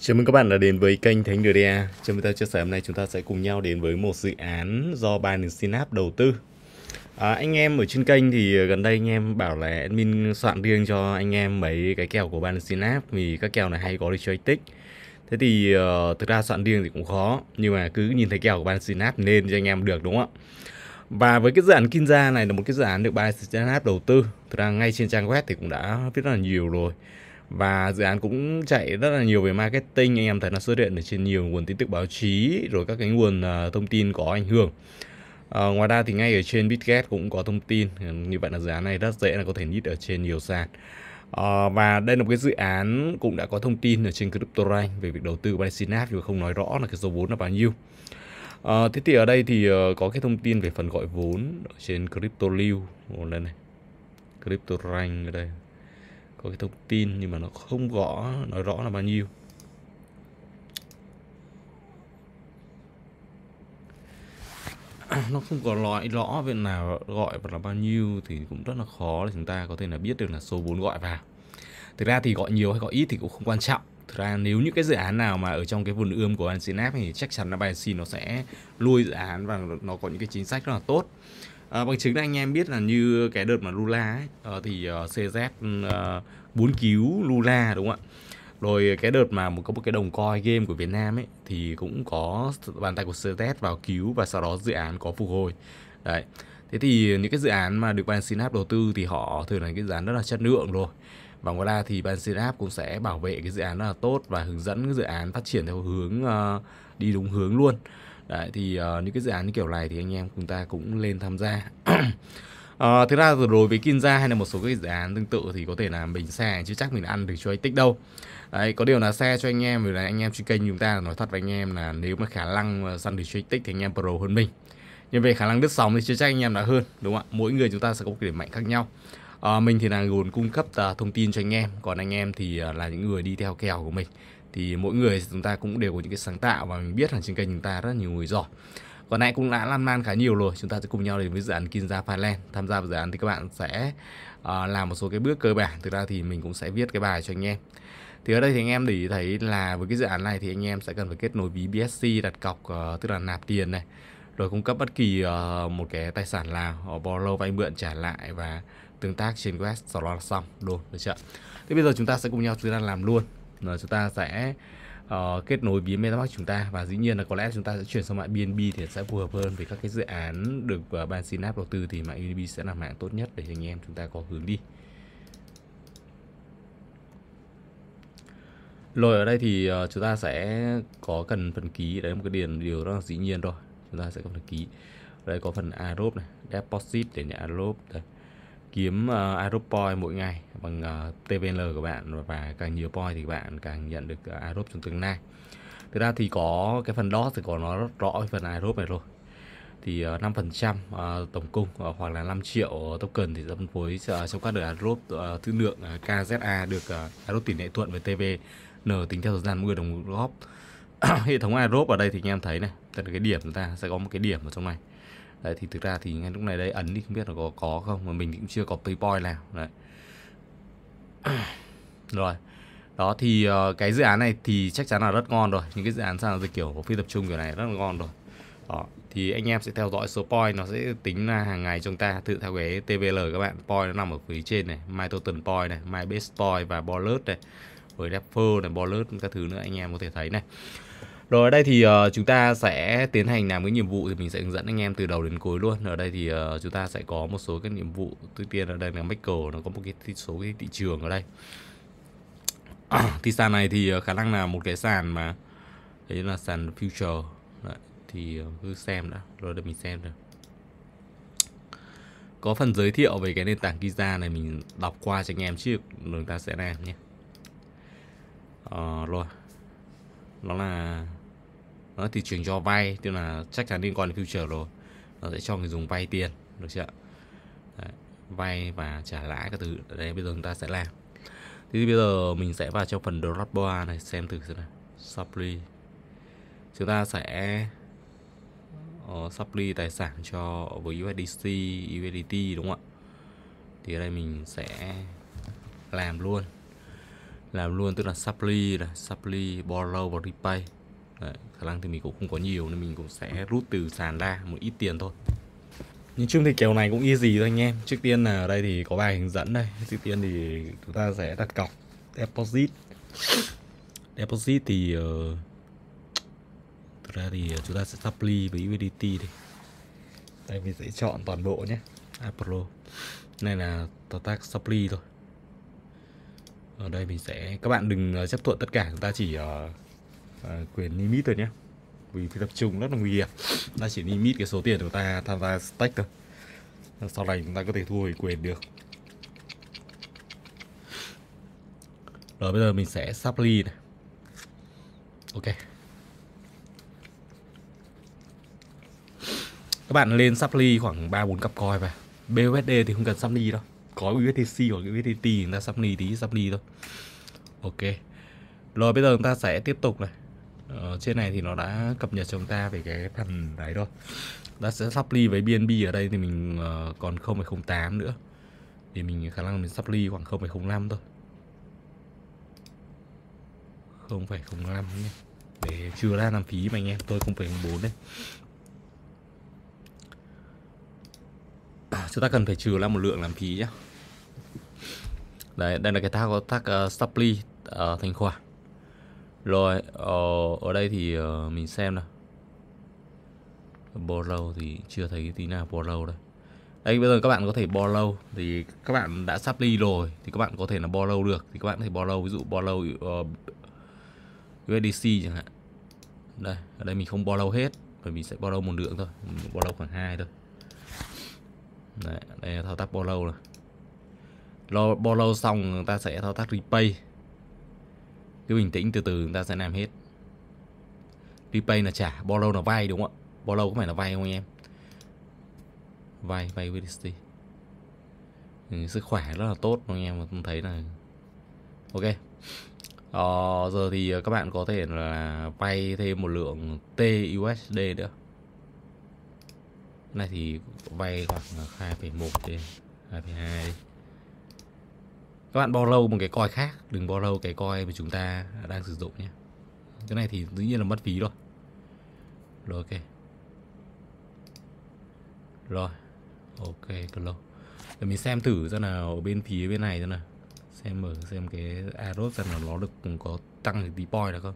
Chào mừng các bạn đã đến với kênh Thánh Đưa Đe. Trong video chia sẻ hôm nay chúng ta sẽ cùng nhau đến với một dự án do Binance Synapse đầu tư. À, anh em ở trên kênh thì à, gần đây anh em bảo là admin soạn riêng cho anh em mấy cái kèo của Binance Synapse vì các kèo này hay có đi chơi tích. Thế thì uh, thực ra soạn riêng thì cũng khó nhưng mà cứ nhìn thấy kèo của Binance Synapse nên cho anh em được đúng không ạ? Và với cái dự án Kinza này là một cái dự án được Binance Synapse đầu tư. Thực ra ngay trên trang web thì cũng đã viết rất là nhiều rồi và dự án cũng chạy rất là nhiều về marketing anh em thấy nó xuất hiện ở trên nhiều nguồn tin tức báo chí rồi các cái nguồn uh, thông tin có ảnh hưởng uh, ngoài ra thì ngay ở trên Bitget cũng có thông tin như vậy là dự án này rất dễ là có thể nhít ở trên nhiều sàn uh, và đây là một cái dự án cũng đã có thông tin ở trên CryptoRank về việc đầu tư của Binance nhưng mà không nói rõ là cái số vốn là bao nhiêu à, thế thì ở đây thì có cái thông tin về phần gọi vốn ở trên CryptoLew lên này CryptoRank ở đây có cái thông tin nhưng mà nó không rõ nói rõ là bao nhiêu nó không có nói rõ về nào gọi và là bao nhiêu thì cũng rất là khó để chúng ta có thể là biết được là số vốn gọi vào thực ra thì gọi nhiều hay gọi ít thì cũng không quan trọng thực ra nếu những cái dự án nào mà ở trong cái vườn ươm của Ansinap thì chắc chắn là Binance nó sẽ nuôi dự án và nó có những cái chính sách rất là tốt à, bằng chứng là anh em biết là như cái đợt mà Lula ấy, ờ, thì ờ, CZ ừ, bốn cứu Lula đúng không ạ rồi cái đợt mà một có một cái đồng coi game của Việt Nam ấy thì cũng có bàn tay của CZ vào cứu và sau đó dự án có phục hồi đấy thế thì những cái dự án mà được ban Synap đầu tư thì họ thường là những cái dự án rất là chất lượng rồi và ngoài ra thì ban Synap cũng sẽ bảo vệ cái dự án rất là tốt và hướng dẫn cái dự án phát triển theo hướng uh, đi đúng hướng luôn đấy thì uh, những cái dự án như kiểu này thì anh em chúng ta cũng lên tham gia À, thực ra đối với Kinza hay là một số cái dự án tương tự thì có thể là mình xe chứ chắc mình ăn được cho tích đâu Đấy, có điều là xe cho anh em vì là anh em trên kênh chúng ta nói thật với anh em là nếu mà khả năng ờ, săn được cho tích thì anh em pro hơn mình nhưng về khả năng đứt sóng thì chưa chắc anh em đã hơn đúng không ạ mỗi người chúng ta sẽ có cái điểm mạnh khác nhau à, mình thì là nguồn cung cấp uh, thông tin cho anh em còn anh em thì uh, là những người đi theo kèo của mình thì mỗi người chúng ta cũng đều có những cái sáng tạo và mình biết là trên kênh chúng ta rất nhiều người giỏi còn nãy cũng đã lan man khá nhiều rồi chúng ta sẽ cùng nhau đến với dự án Kinza Thailand tham gia vào dự án thì các bạn sẽ uh, làm một số cái bước cơ bản thực ra thì mình cũng sẽ viết cái bài cho anh em thì ở đây thì anh em để ý thấy là với cái dự án này thì anh em sẽ cần phải kết nối ví BSC đặt cọc uh, tức là nạp tiền này rồi cung cấp bất kỳ uh, một cái tài sản nào họ borrow vay mượn trả lại và tương tác trên web sau đó là xong luôn được chưa thế bây giờ chúng ta sẽ cùng nhau chúng ta làm luôn là chúng ta sẽ uh, kết nối với MetaMask chúng ta và dĩ nhiên là có lẽ chúng ta sẽ chuyển sang mạng BNB thì sẽ phù hợp hơn với các cái dự án được uh, ban Synapse đầu tư thì mạng BNB sẽ là mạng tốt nhất để anh em chúng ta có hướng đi. Rồi ở đây thì uh, chúng ta sẽ có cần phần ký đấy một cái điền điều đó là dĩ nhiên rồi chúng ta sẽ có phần ký đây có phần Aerobe này deposit để nhận Aerobe đây kiếm uh, ờ, Aerob Point mỗi ngày bằng uh, ờ, TVL của bạn và càng nhiều point thì bạn càng nhận được uh, ờ, Aerob trong tương lai. Thực ra thì có cái phần đó thì có nó rất rõ phần Aerob này rồi. Thì uh, 5% uh, tổng cung uh, hoặc là 5 triệu token thì sẽ phân phối uh, trong các đợt Aerob uh, thứ lượng uh, KZA được uh, Aerob tỷ lệ thuận với TVN tính theo thời gian 10 đồng góp. Hệ thống Aerob ở đây thì anh em thấy này, tức là cái điểm chúng ta sẽ có một cái điểm ở trong này đấy thì thực ra thì ngay lúc này đây ấn đi không biết là có có không mà mình cũng chưa có paypoint nào đấy rồi đó thì uh, cái dự án này thì chắc chắn là rất ngon rồi những cái dự án sàn dịch kiểu có phi tập trung kiểu này rất là ngon rồi đó thì anh em sẽ theo dõi số point nó sẽ tính là hàng ngày chúng ta tự theo cái TVL các bạn point nó nằm ở phía trên này my total point này my best point và bolus này với refer này bolus các thứ nữa anh em có thể thấy này rồi ở đây thì uh, chúng ta sẽ tiến hành làm cái nhiệm vụ thì mình sẽ hướng dẫn anh em từ đầu đến cuối luôn. Ở đây thì uh, chúng ta sẽ có một số các nhiệm vụ. Tuy tiên ở đây là Michael nó có một cái số cái thị trường ở đây. À, thì sàn này thì ờ, khả năng là một cái sàn mà đấy là sàn future. Đấy, thì cứ xem đã, rồi để mình xem được. Có phần giới thiệu về cái nền tảng Giza này mình đọc qua cho anh em trước chúng ta sẽ làm nhé. Ờ, rồi nó là nó thị trường cho vay tức là chắc chắn liên quan đến future rồi nó sẽ cho người dùng vay tiền được chưa vay và trả lãi các thứ đấy bây giờ chúng ta sẽ làm thì bây giờ mình sẽ vào trong phần dropbox này xem thử xem nào supply chúng ta sẽ uh, supply tài sản cho với USDC USDT đúng không ạ thì ở đây mình sẽ làm luôn làm luôn tức là supply là supply borrow và repay Đấy, khả năng thì mình cũng không có nhiều nên mình cũng sẽ rút từ sàn ra một ít tiền thôi nhìn chung thì kèo này cũng easy thôi anh em trước tiên là ở đây thì có bài hướng dẫn đây trước tiên thì chúng ta sẽ đặt cọc deposit deposit thì uh, thực ra thì chúng ta sẽ supply với USDT đi đây mình sẽ chọn toàn bộ nhé Apollo à, này là total supply thôi ở đây mình sẽ các bạn đừng ờ, chấp thuận tất cả chúng ta chỉ uh, à, quyền limit rồi nhé vì khi tập trung rất là nguy hiểm ta chỉ limit cái số tiền của ta tham gia stack thôi sau này chúng ta có thể thu hồi quyền được rồi bây giờ mình sẽ sắp ly này ok các bạn lên sắp ly khoảng ba bốn cặp coin về BUSD thì không cần sắp ly đâu có USDC hoặc USDT chúng ta sắp ly tí sắp ly thôi ok rồi bây giờ chúng ta sẽ tiếp tục này Ờ, trên này thì nó đã cập nhật cho chúng ta về cái thằng đấy thôi đã sẽ sắp ly với BNB ở đây thì mình uh, còn 0.08 nữa thì mình khả năng mình sắp ly khoảng 0.05 thôi 0.05 nhé để trừ ra làm phí mà anh em tôi không 0 bốn đấy chúng ta cần phải trừ ra một lượng làm phí nhé đây đây là cái thao có thác uh, ờ, supply uh, ờ, thành khoản rồi, ờ, ở đây thì ờ, mình xem nào. Borrow thì chưa thấy tí nào borrow đây. Đây bây giờ các bạn có thể borrow thì các bạn đã sắp ly rồi thì các bạn có thể là borrow được thì các bạn có thể borrow ví dụ borrow ờ, uh, USDC chẳng hạn. Đây, ở đây mình không borrow hết bởi mình sẽ borrow một lượng thôi, mình borrow khoảng hai thôi. Đấy, đây là thao tác borrow rồi. Borrow xong người ta sẽ thao tác repay cứ bình tĩnh từ từ chúng ta sẽ làm hết repay là trả borrow là vay đúng không ạ borrow có phải là vay không anh em vay vay USD ừ, sức khỏe rất là tốt anh em mà thấy là ok ờ, giờ thì ờ, các bạn có thể là vay thêm một lượng TUSD nữa này thì vay khoảng 2,1 đến 2,2 đi các bạn lâu một cái coi khác đừng lâu cái coi mà chúng ta đang sử dụng nhé cái này thì dĩ nhiên là mất phí rồi rồi ok rồi ok close để mình xem thử ra nào bên phía bên này ra nào xem mở xem cái arrow xem là nó được có tăng được tí point được không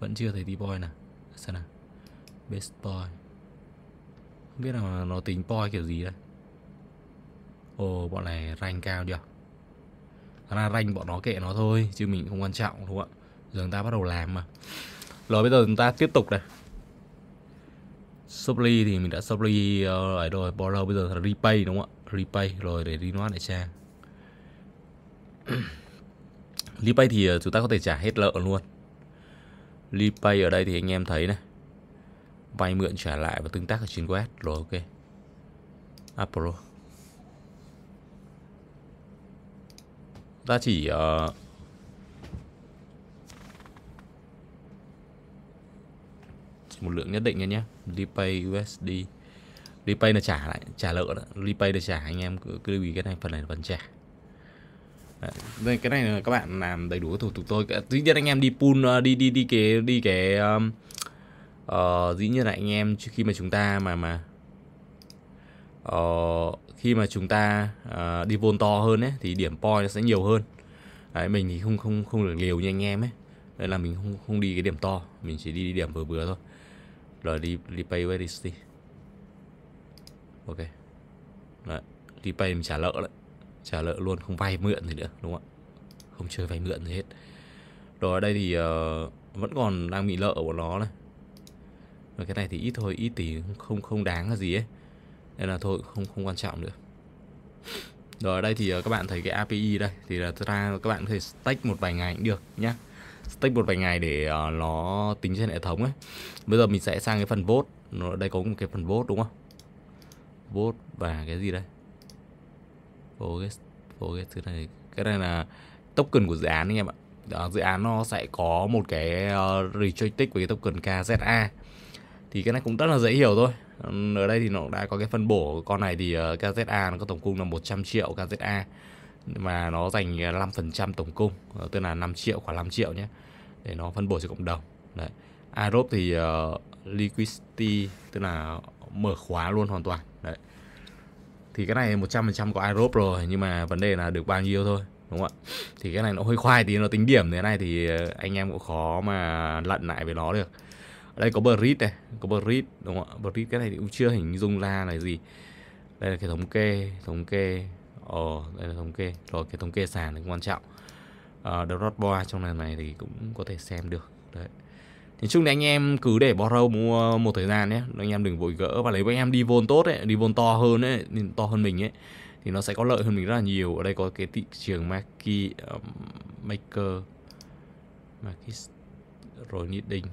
vẫn chưa thấy tí point nào xem nào best point không biết là nó tính point kiểu gì đây ồ bọn này rank cao chưa ra ranh bọn nó kệ nó thôi Chứ mình không quan trọng đúng không ạ Giờ chúng ta bắt đầu làm mà Rồi bây giờ chúng ta tiếp tục đây. Supply thì mình đã supply ờ, rồi, rồi bao lâu bây giờ là repay đúng không ạ Repay rồi để renoat lại trang Repay thì ờ, chúng ta có thể trả hết nợ luôn Repay ở đây thì anh em thấy này Vay mượn trả lại và tương tác ở trên web Rồi ok Apple ta chỉ uh... một lượng nhất định thôi nhé repay USD repay là trả lại trả nợ đó repay là trả anh em cứ lưu ý cái này phần này là phần trả đây cái này là các bạn làm đầy đủ thủ tục tôi, tuy nhiên anh em đi pool ờ, đi đi đi cái đi cái um, uh, dĩ nhiên là anh em khi mà chúng ta mà mà uh, khi mà chúng ta uh, đi vôn to hơn ấy thì điểm poi nó sẽ nhiều hơn đấy mình thì không không không được liều như anh em ấy nên là mình không không đi cái điểm to mình chỉ đi, điểm vừa vừa thôi rồi đi đi pay USDT ok đấy đi pay mình trả nợ đấy trả nợ luôn không vay mượn gì nữa đúng không ạ không chơi vay mượn gì hết rồi ở đây thì uh, vẫn còn đang bị nợ của nó này và cái này thì ít thôi ít tỷ không không đáng là gì ấy nên là thôi không không quan trọng nữa rồi ở đây thì ờ, các bạn thấy cái API đây thì là ra các bạn có thể stack một vài ngày cũng được nhá stack một vài ngày để ờ, nó tính trên hệ thống ấy bây giờ mình sẽ sang cái phần vote nó đây có một cái phần vote đúng không vote và cái gì đây Forget, forget thứ này cái này là token của dự án anh em ạ đó, dự án nó sẽ có một cái uh, ờ, rejoistick với cái token KZA thì cái này cũng rất là dễ hiểu thôi ở đây thì nó đã có cái phân bổ con này thì ờ, KZA nó có tổng cung là 100 triệu KZA mà nó dành 5% ờ, tổng cung ờ, tức là 5 triệu khoảng 5 triệu nhé để nó phân bổ cho cộng đồng đấy Arop thì uh, liquidity tức là mở khóa luôn hoàn toàn đấy thì cái này 100% có Arop rồi nhưng mà vấn đề là được bao nhiêu thôi đúng không ạ thì cái này nó hơi khoai tí nó tính điểm thế này thì anh em cũng khó mà lận lại với nó được ở đây có Brit này có Brit đúng không ạ Brit cái này thì cũng chưa hình dung ra là gì đây là cái thống kê thống kê ồ ờ, đây là thống kê rồi cái thống kê sàn này cũng quan trọng ở ờ, uh, The Boy trong lần này thì cũng có thể xem được đấy thì chung thì anh em cứ để borrow mua một thời gian nhé anh em đừng vội gỡ và lấy anh em đi vôn tốt ấy đi vôn to hơn ấy to hơn mình ấy thì nó sẽ có lợi hơn mình rất là nhiều ở đây có cái thị trường Maki uh, Maker Maki rồi Knitting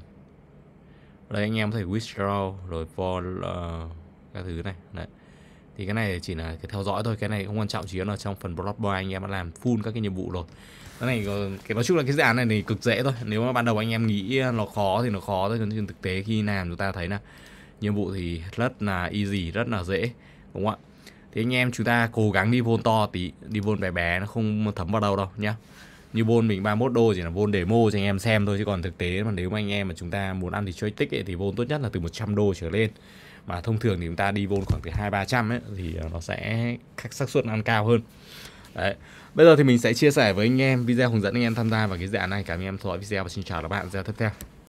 đây anh em có thể withdraw rồi for uh, ờ, các thứ này đấy thì cái này chỉ là cái theo dõi thôi cái này không quan trọng chỉ là trong phần block boy anh em đã làm full các cái nhiệm vụ rồi cái này cái nói chung là cái dự án này thì cực dễ thôi nếu mà ban đầu anh em nghĩ nó khó thì nó khó thôi còn trên thực tế khi làm chúng ta thấy là nhiệm vụ thì rất là easy rất là dễ đúng không ạ thì anh em chúng ta cố gắng đi vôn to tí đi vôn bé bé nó không thấm vào đâu đâu nhá như vôn mình 31 đô chỉ là bôn demo cho anh em xem thôi chứ còn thực tế mà nếu mà anh em mà chúng ta muốn ăn thì chơi tích ấy, thì vôn tốt nhất là từ 100 đô trở lên mà thông thường thì chúng ta đi vôn khoảng từ hai ba trăm ấy thì ờ, nó sẽ xác suất ăn cao hơn đấy bây giờ thì mình sẽ chia sẻ với anh em video hướng dẫn anh em tham gia vào cái dự án này cảm ơn em theo dõi video và xin chào các bạn video tiếp theo